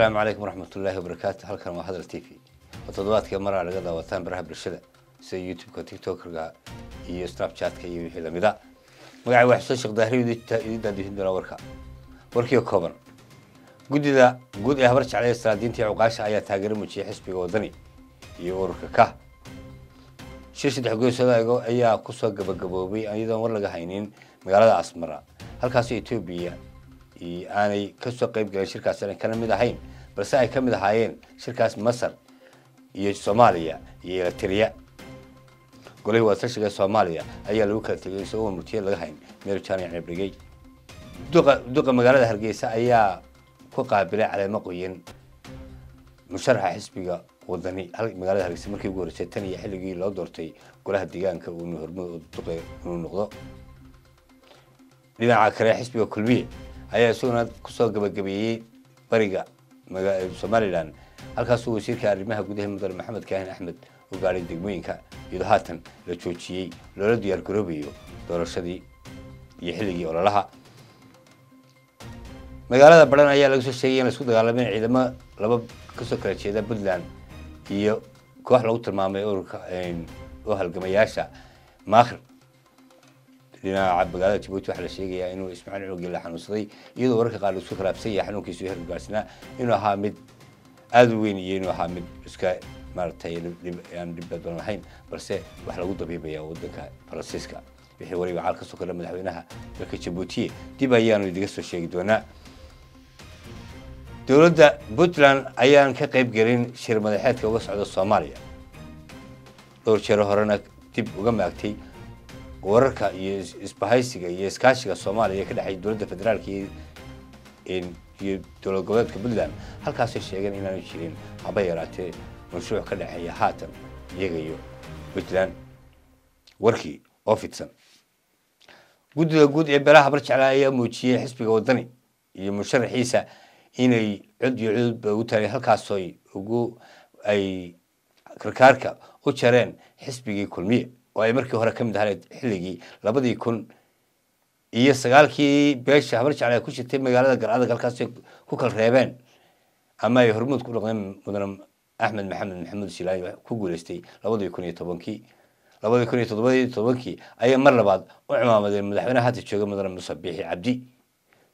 asalaamu calaykum waraxmat ullaahi wabarakaatu halkan waa hadal t v oo toddobaadkii maraa laga daawataan baraha bulshada sida youtubeka tiktokerga iyo snapchatka iyo wixii lamida ah. magaca waxsoo sheekh daahri idiin doonaa warka warkii kooban guddida guud ee habar jeclay salaadiinta cuqaasha ayaa taageero muujiyay xisbiga wadani iyo ururka ka shir saddex goysooda ayaa ku gabagaboobay iyadoon war laga haynin magaalada asmara halkaasoo etoobiya aanay ka soo qayb galin shirkaasina kana mid ahayn balse ay ka mid ahaayeen shirkaas masar iyo soomaaliya iyo eritrea golihii wadatashiga soomaaliya ayaa lagu kala tegay isagoo an laga hayn meel jaamic cibdhigey duqa magaalada hargeysa ayaa ku qaabilay caleemo qoyan musharaxa xisbiga wadani magaalada hargeysa markii ugu horreysay tan iyo xilligii loo doortay golaha deegaanka uu hormud duqa inuu noqdo dhinaca kale xisbiga kulmiye ayaa isaguna kusoo gabagabeeyey bariga somaliland halkaasuu wasiirka arrimaha gudaha mudane maxamed kaahin axmed u gaadhay degmooyinka iyadoo haatan la joojiyey loola diyaar garoobayo doorashadii iyo xilligii ololaha magaalada baran ayaa laga soo sheegay in laisku dagaalamay ciidamo laba kasoo kala jeeda puntland iyo koox lagu tilmaamay ururka oo halgamayaasha maakhir dhinaca magaalada jabuuti waxaa la sheegayaa inuu ismaaciil coogi la xanuunsaday iyadoo wararka qaar isku khilaafsan yahay xanuunkiisu heer gaarsinaa inuu ahaa mid aada u weyn iyo inuu ahaa mid iska maaragtay aan dhib badan lahayn balse wax lagu dabiibaya wadanka faransiiska wixii waliba caal ka soo madaxweynaha dalka jabuutiye dib ayaanu idiga soo sheegi doonaa dowladda puntland ayaan ka qayb gelin shir madaxeedka uga socda soomaaliya dhowr jeero horena dib uga maagtay wararka iyo isbahaysiga iyo iskaashiga soomaaliya ka dhexeeya dowladda federaalk iyo dowlad goboleedka puntland halkaasay sheegeen inaanu jirin haba yaraatee mashruuc ka dhexeeya haatan iyagayo puntland warkii oo fidsan guddida guud ee beelaha habar jeclaa ayaa muujiyey xisbiga waddani iyo musharaxiisa inay cod iyo cududba ugu taalen halkaasooy ugu ay karkaarka u jareen xisbigii kulmiye oo ay markii hore kamid mid ahayd xilligii labadii kun iyo sagaalkii beesha habar jecl ku jirtay magaalada galcada galkaasay ku kal reebeen ama ay hormuud ku dhaqdeen mudane axmed maxamed maxamuud shilaani ku guuleystay labadii kun iyo tobankii labadii kun iyo toddobadii tobankii ayay mar labaad u cimaamadeen madaxweyneha hadda jooga mudane muuse biixi cabdi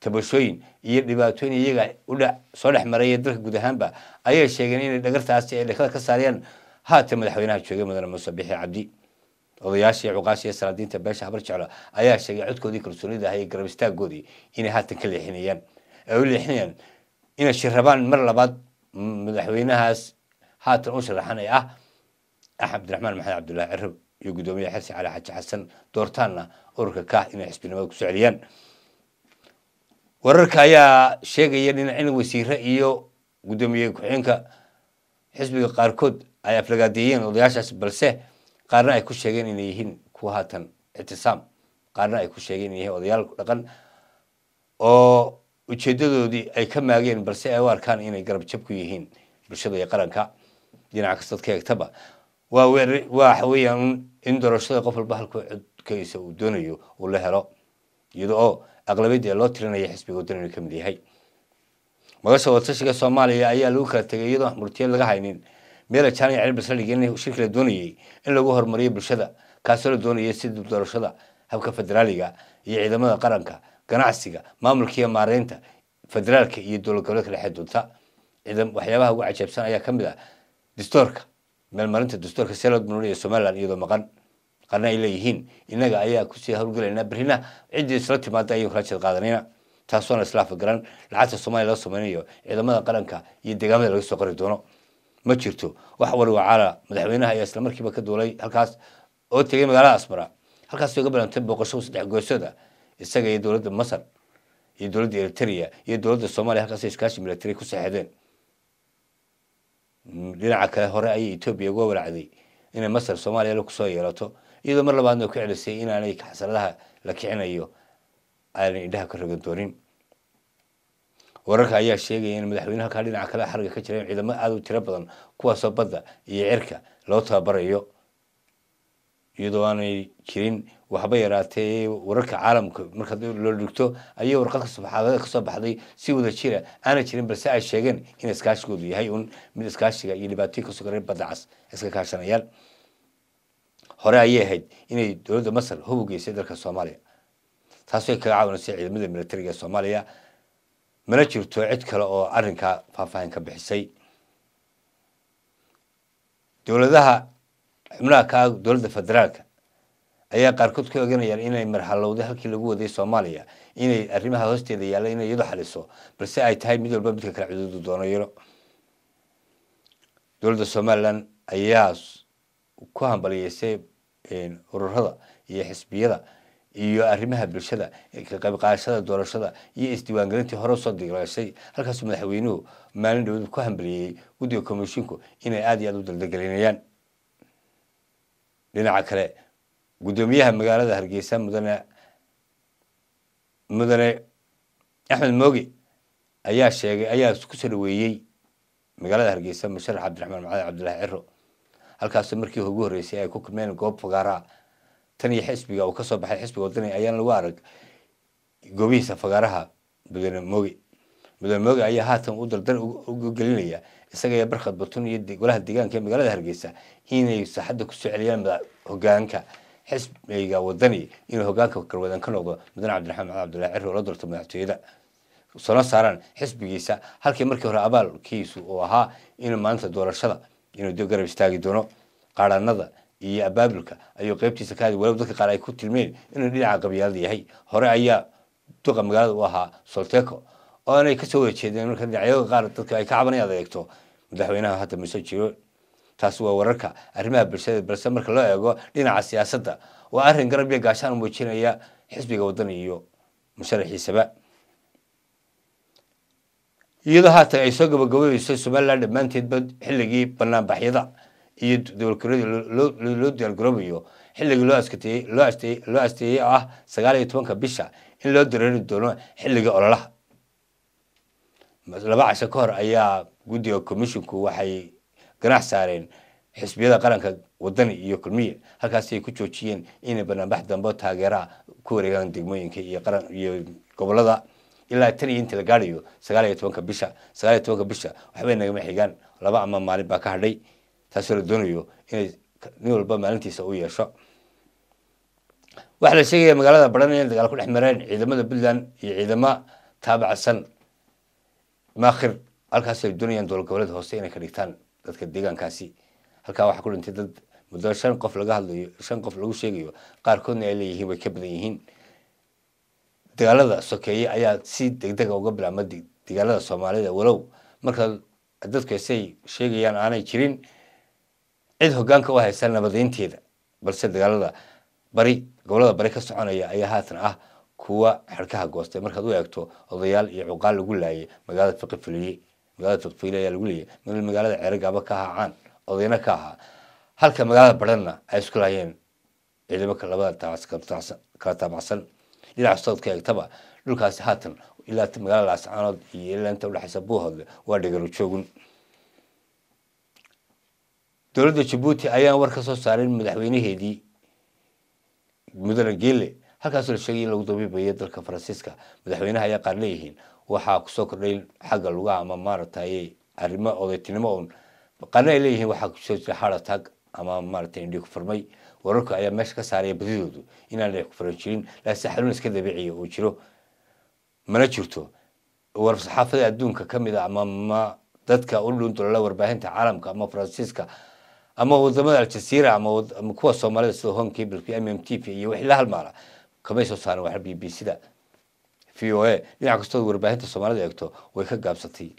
tabashooyin iyo dhibaatooyin iyaga udhe soo dhex maraya dalka guud ahaanba ayay sheegeen inay dhagartaasi ay dhakada ka saarayaan haatee madaxweynaha jooga mudane muuse biixi cabdi odayaashii cuqaashiiyo salaadiinta beesha habar jeclo ayaa sheegay codkoodii kalsoonida ahay garab istaagoodii inay haatan ka leexinayaan u leexinayaan inay shirrabaan mar labaad mm, madaxweynahaas haatan u sharaxan ee ah cabdiraxmaan maxamed cabdullaahi cirab iyo guddoomiye xirsi cali xaji xasan doortaanna ururka kaah inay xisbinimada ku soceliyaan wararka ayaa sheegaya dhinacin wasiire iyo guddoomiye ku-xigeenka xisbiga qaarkood ay aflagaadeeyeen odayaashaas balse qaarna ay ku sheegeen inay yihiin kuwa haatan ictisaam qaarna ay ku sheegeen inay yihiin odayaal ku dhaqan oo ujeedadoodii ay ka maageen balse ay u arkaan inay garab jab ku yihiin bulshada iyo qaranka dhinac kastood ka eegtaba waa waxa weeyaan in doorashada qof walba halku codkaysa uu doonayo uu la helo iyada oo aqlabiyadda ee loo tirinaya xisbiga wadaninu ka mid yahay magasha watashiga soomaaliya ayaa lagu kala tegay iyadoo murtiyeed laga haynin meel ajaan cilbis la shirki la doonayey in lagu hormariyo bulshada kaasoo la doonayay si doorashada habka federaaliga iyo ciidamada qaranka ganacsiga maamulka iyo maareynta federaalka iyo dowlad goboleedka dhexe dunta waxyaabaha ugu cajaabsan ayaa ka ah dastuurka meelmarinta dastuurka see loo bunuuniya somalilan iyadoo maqan qarna ay leeyihiin innaga ayaa kusii howlgelayna berrina ciddii isla timaada ayuu kala jeed qaadanayna taasoona islaafa lacagta soomaliya loo samaynayo ciidamada qaranka iyo deegaamada laga soo qori doono ma jirto wax warwacala madaxweynaha ayaa islamarkiiba ka duulay halkaas oo tegey magaalada asmara halkaas ga balantay booqashada saddex goosada isaga iyo dowladda masar iyo dowladda eritrea iyo dowladda soomaliya halkaas iskaashi milatary ku seexdeen mm, dhinaca kale hore ayay etoobiya uga walacday inay masar soomaaliya la kusoo yeelato iyadoo mar labaadna ku celisay inaanay xasaradaha la kicinayo aanay indhaha ka rogan doonin wararka ayaa sheegaya in madaxweynaha kaa dhinaca kale xariga ka jira in ciidamo aada u tiro badan kuwaasoo badda iyo cirka loo tababarayo iyadoo aanay jirin waxba yaraatee wararka caalamka marka loo dhigto ayay warqadka kasoo baxday si wada jira aana jirin balse ay sheegeen in iskaashigoodu yahay un mid iskaashiga iyo dhibaatooyin kasoo garay badda cas iska kaashanayaal hore ayay ahayd inay dowladda masar hub u geysay dalka soomaaliya taasoo kaga caawinaysay ciidamada militariga ee soomaaliya mana jirto cid kale oo arinkaa faahfaahin ka bixisay dowladaha xubnaha ka ah dowladda federaalka ayaa qaarkood ku oganayaan inay marhalowday halkii lagu waday soomaaliya inay arrimaha hoosteeda yaalla inay iyado xaliso balse ay tahay mid walba midka kale cududu doonayro dowladda somalilan ayaa ku hambaliyeysay ururada iyo xisbiyada iyo arrimaha bulshada ka doorashada iyo isdiiwaangelintii hore usoo digashay halkaasuu madaxweynuhu maalin dhowd ku hambaliyey guddiga comishinku inay aad iyo aad u daldagelinayaan dhinaca kale guddoomiyaha magaalada hargeysa mudane mudane axmed mooge ayaa sheegay ayaa kusoo dhaweeyey magaalada hargeysa musharax cabdiraxmaan macad cabdillaahi ciro halkaasoo markii ugu horreysay ay ku kulmeen goob fagaaraa tan iyo xisbiga uu kasoo baxay xisbiga wadani ayaan lagu arag goobihiisa fagaaraha mudane mooge mudane mooge ayaa haatan u dardar gelinaya isaga iyo barkhad batun iyo golaha deegaanka ee magaalada hargeysa inay saaxadda kusoo celiyaan hogaanka xisbiga wadani inuu hogaanka garwadan ka noqdo mudane cabdiraxmaan maxamed cabdullahi cirri la doorta madaxtooyada sona saaraan xisbigiisa halkii markii hore abaalkiisu uu ahaa inuu maalinta doorashada inuu garab istaagi doono qaadhanada iyo abaabulka ayuu qeybtiisa ka waliba dadka qaar ay ku tilmeen inuu dhinaca qabyaalada yahay hore ayaa duqa magaalada u ahaa solteco oo inay kasoo wada jeedeen marka dhinacyadoda qaar dadka ay ka cabanayad eegto madaxweynaha hadda mise jiro taas waa wararka arrimaha bulshada balse marka loo eego dhinaca siyaasadda waa arrin garab iyo gaashaan muujinaya xisbiga wadan iyo musharaxiisaba iyadoo haatan ay soo gabagabayeyso somalilan dhammaanteedba xilligii banaanbaxyada iyo dowlkaradii loo diyaargaroobayo xilligii loo asteeyey oo ah sagaal iyo tobanka bisha in loo dareeri doono xilligii ololaha laba casho ka hor ayaa guddiga commisshinku waxay ganax saareen xisbiyada qaranka wadani iyo kulmiye ay ku joojiyeen inay banaanbax dambo taageeraa ku wareegaan degmooyinka iyo gobolada ilaa tan iyo intii la gaadhayo sagaal iyo tobanka bisha sagaal iyo tobanka bisha waxbay nagama xigaan laba ama maalin baa ka hadhay taasoo la doonayo inay nin walba maalintiisa u yeesho waxaa la sheegaya magaalada baran inay dagaal ku dhex mareen ciidamada puntland iyo ciidamo taabacsan makhir halkaas ay doonayaan dowlad goboleed hoose inay ka dhigtaan dadka deegaankaasi halkaa waxaa ku dhintay dad muddo shan qof laga hadlayo shan qof lagu sheegayo qaarkoodna ay leeyihiin way ka badan yihiin dagaalada sokeeye ayaa si degdega ah uga bilaabma dagaalada soomaalida walow marka dadku say sheegayaan aanay jirin cid hogaanka u ah haysan nabadaynteeda balse dagaalada bari gobolada bari ka soconaya ayaa haatan ah kuwa xerkaha goostay markaad u eegto odayaal iyo cuqaal lagu laayay magaalada fiqifiliye magaalada fiqifiliye ayaa lagu leeyay magaalada ceeragaaba ka ahaa caan odayna ka ahaa halka magaalada barhanna ay isku laayeen ciidamo labada taabacsan dhinaca socodka eegtaba dhulkaasi haatan ilaa magaaladaas iyo ilainta udhexaysa buuhoodle waa dhagalo joogun dowladda jabuuti ayaan war ka soo saarin madaxweynaheedii mudane geele halkaasoo la sheegay in lagu dabiibayo dalka faransiiska madaxweynaha ayaa qaar leeyihiin waxaa kusoo kordhay xagga lugaha ama maaragtay arrimo odaytinimo un qaarna ay leeyihiin waxaa kusoo jira haratag ama maaragtay indhii ku furmay wararka ayaa meesha ka saaraya badidoodu inaana kufuran jirin laase xanuun iska dabiiciya uu jiro mana jirto warsaxaafada adduunka ka mid a ah ama ma dadka u dhundulala warbaahinta caalamka ama faransiiska ama wadamada aljazeera ama kuwa soomaalida sida home cable m m t v iyo wixii la halmaala kamay soo saaran waxna b b sida v o a dhinac kastoo warbaahinta soomaalida eegto way ka gaabsatay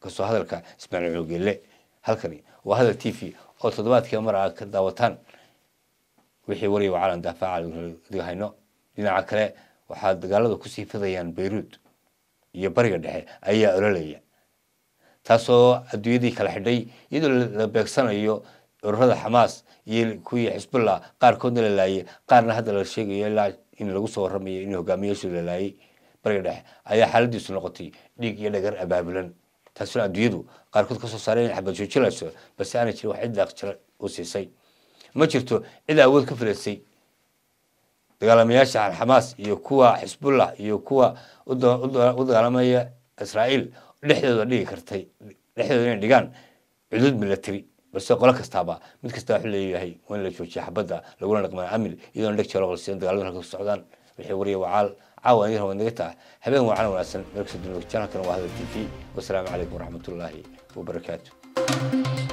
kastoo hadalka ismaaciil cogele halkani waa hadal t v oo toddobaadkii mar a ka daawataan wixii wariy wacalan daafaaca hayno dhinaca kale waxaa dagaalada kusii fidayaan beyruud iyo bariga dhexe ayaa ololaya taasoo adduunyadii kala xidhay iyadoo la beegsanayo ururada xamaas iyo kuwii xisbullah qaarkoodna la laayey qaarna hadda la sheegayo ilaa in lagu soo warramayo in hogaamiyayaashu la laayey bariga dhexe ayaa xaaladiisu noqotay dhiig iyo dhagar abaabulan taasuna adduunyadu qaarkood kasoo saareen in xabad joojinayso balse aana jirin wax cid jira u siisay ma jirto cid awood ka filaysay dagaalamayaasha xamaas iyo kuwa xisbullah iyo kuwa u dagaalamaya israa'iil dhexdooda dhigi kartay dhexdooda inay dhigaan cudud milatari balse qolo kastaaba mid kasta wuxuu leeyahay waa la joojiya xabadda laguna dhaqmaa amil iyadoona dheg jalo qalsiyan dagaaladu halka socdaan wixii wariya wacaal caawa yar wadnaga taah habeen waacan wanaagsan markasta dunuga janalkan waa hadal t v wasalaamu calaykum waraxmatullaahi wabarakaatu